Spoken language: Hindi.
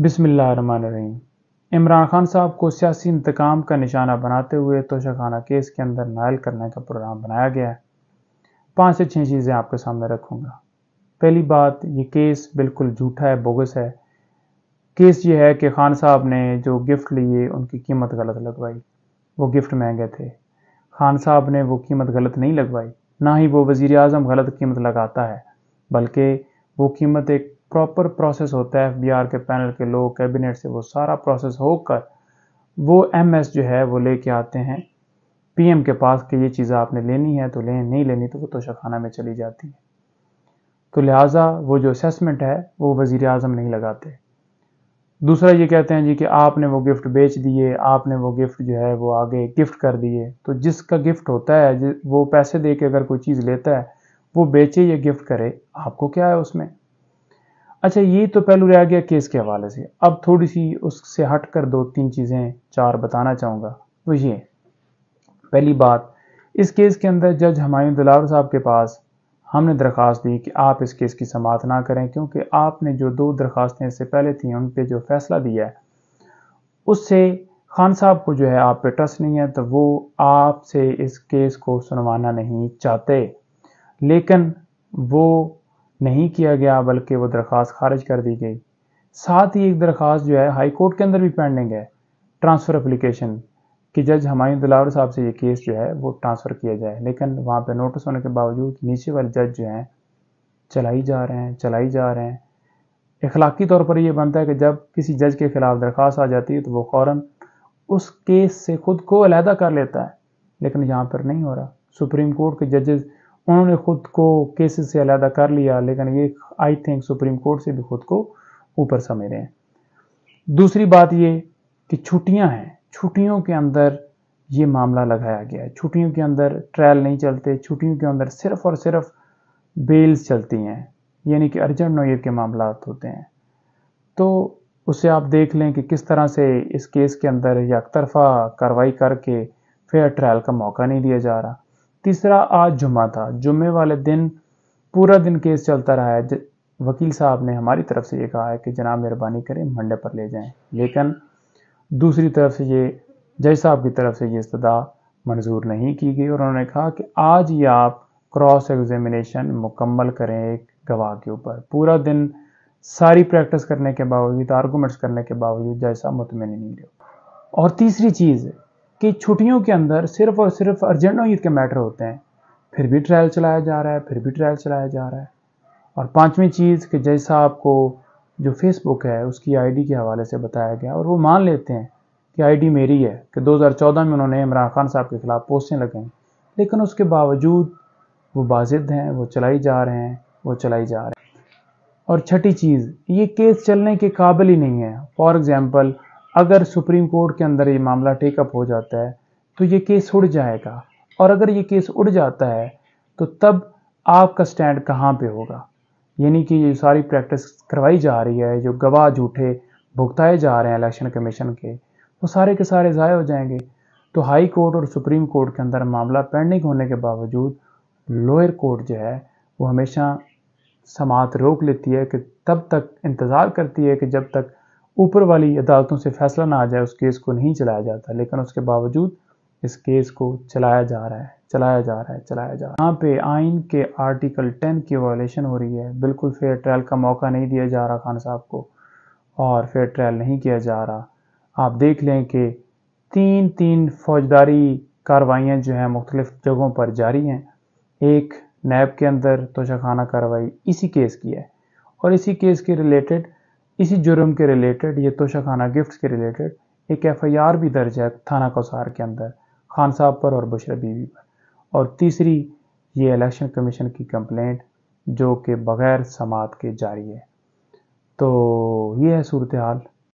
बिस्मिल्लाम इमरान खान साहब को सियासी इंतकाम का निशाना बनाते हुए तोशाखाना केस के अंदर नायल करने का प्रोग्राम बनाया गया है पांच से छह चीज़ें आपके सामने रखूंगा पहली बात ये केस बिल्कुल झूठा है बोगस है केस ये है कि खान साहब ने जो गिफ्ट लिए उनकी कीमत गलत लगवाई वो गिफ्ट महंगे थे खान साहब ने वो कीमत गलत नहीं लगवाई ना ही वो वज़ी अजम गलत कीमत लगाता है बल्कि वो कीमत एक प्रॉपर प्रोसेस होता है एफ के पैनल के लोग कैबिनेट से वो सारा प्रोसेस होकर वो एम जो है वो लेके आते हैं पीएम के पास कि ये चीज़ें आपने लेनी है तो लें नहीं लेनी तो वो तो शाखाना में चली जाती है तो लिहाजा वो जो असेसमेंट है वो वज़ी अजम नहीं लगाते दूसरा ये कहते हैं जी कि आपने वो गिफ्ट बेच दिए आपने वो गिफ्ट जो है वो आगे गिफ्ट कर दिए तो जिसका गिफ्ट होता है वो पैसे दे के अगर कोई चीज़ लेता है वो बेचे या गिफ्ट करे आपको क्या है उसमें अच्छा ये तो पहलू रह गया केस के हवाले से अब थोड़ी सी उससे हट कर दो तीन चीज़ें चार बताना चाहूँगा वो ये पहली बात इस केस के अंदर जज हमायूं दिलावर साहब के पास हमने दरख्वास्त दी कि आप इस केस की समात ना करें क्योंकि आपने जो दो दरख्वास्तें इससे पहले थी उन पर जो फैसला दिया है उससे खान साहब को जो है आप पे ट्रस्ट नहीं है तो वो आपसे इस केस को सुनवाना नहीं चाहते लेकिन वो नहीं किया गया बल्कि वो दरख्वास्त खारिज कर दी गई साथ ही एक दरख्वास्त जो है हाई कोर्ट के अंदर भी पेंडिंग है ट्रांसफ़र अप्लीकेशन कि जज हमायूं दिलावर साहब से ये केस जो है वो ट्रांसफ़र किया जाए लेकिन वहाँ पे नोटिस होने के बावजूद नीचे वाले जज जो हैं चलाई जा रहे हैं चलाई जा रहे हैं इखलाकी तौर पर यह बनता है कि जब किसी जज के ख़िलाफ़ दरख्वास्त आ जाती है तो वो फ़ौर उस केस से ख़ुद को अलहदा कर लेता है लेकिन यहाँ पर नहीं हो रहा सुप्रीम कोर्ट के जजेज़ उन्होंने खुद को केसेस से अलहदा कर लिया लेकिन ये आई थिंक सुप्रीम कोर्ट से भी खुद को ऊपर समझ रहे हैं दूसरी बात ये कि छुट्टियां हैं छुट्टियों के अंदर ये मामला लगाया गया है छुट्टियों के अंदर ट्रायल नहीं चलते छुट्टियों के अंदर सिर्फ और सिर्फ बेल्स चलती हैं यानी कि अर्जेंट नोयर के मामला होते हैं तो उसे आप देख लें कि किस तरह से इस केस के अंदर तरफा कार्रवाई करके फेयर ट्रायल का मौका नहीं दिया जा रहा तीसरा आज जुमा था जुमे वाले दिन पूरा दिन केस चलता रहा है वकील साहब ने हमारी तरफ से ये कहा है कि जनाब मेहरबानी करें मंडे पर ले जाएं लेकिन दूसरी तरफ से ये जज साहब की तरफ से ये इस्तः मंजूर नहीं की गई और उन्होंने कहा कि आज ही आप क्रॉस एग्जामिनेशन मुकम्मल करें एक गवाह के ऊपर पूरा दिन सारी प्रैक्टिस करने के बावजूद आर्गूमेंट्स करने के बावजूद जज साहब मुतमिन नहीं रहे और तीसरी चीज़ कि छुट्टियों के अंदर सिर्फ और सिर्फ अर्जेंट नोयत के मैटर होते हैं फिर भी ट्रायल चलाया जा रहा है फिर भी ट्रायल चलाया जा रहा है और पांचवी चीज़ कि जैसा आपको जो फेसबुक है उसकी आईडी के हवाले से बताया गया और वो मान लेते हैं कि आईडी मेरी है कि 2014 में उन्होंने इमरान खान साहब के खिलाफ पोस्टें लगाई लेकिन उसके बावजूद वो बाजिद हैं वो चलाई जा रहे हैं वो चलाई जा रहे हैं और छठी चीज़ ये केस चलने के काबिल ही नहीं है फॉर एग्ज़ाम्पल अगर सुप्रीम कोर्ट के अंदर ये मामला टेकअप हो जाता है तो ये केस उड़ जाएगा और अगर ये केस उड़ जाता है तो तब आपका स्टैंड कहाँ पे होगा यानी कि ये सारी प्रैक्टिस करवाई जा रही है जो गवाह झूठे भुगताए जा रहे हैं इलेक्शन कमीशन के वो सारे के सारे ज़ाय हो जाएंगे तो हाई कोर्ट और सुप्रीम कोर्ट के अंदर मामला पेंडिंग होने के बावजूद लोअर कोर्ट जो है वो हमेशा समात रोक लेती है कि तब तक इंतज़ार करती है कि जब तक ऊपर वाली अदालतों से फैसला ना आ जाए उस केस को नहीं चलाया जाता लेकिन उसके बावजूद इस केस को चलाया जा रहा है चलाया जा रहा है चलाया जा रहा है यहाँ पे आइन के आर्टिकल टेन की वायलेशन हो रही है बिल्कुल फेयर ट्रायल का मौका नहीं दिया जा रहा खान साहब को और फेयर ट्रायल नहीं किया जा रहा आप देख लें कि तीन तीन फौजदारी कार्रवाइयाँ जो हैं मुख्तलिफ जगहों पर जारी हैं एक नैब के अंदर तोशाखाना कार्रवाई इसी केस की है और इसी केस के रिलेटेड इसी जुर्म के रिलेटेड ये तोशाखाना गिफ्ट्स के रिलेटेड एक एफआईआर भी दर्ज है थाना कौसार के अंदर खान साहब पर और बशर बीवी पर और तीसरी ये इलेक्शन कमीशन की कंप्लेंट जो कि बग़ैर समात के जारी है तो ये है सूरत हाल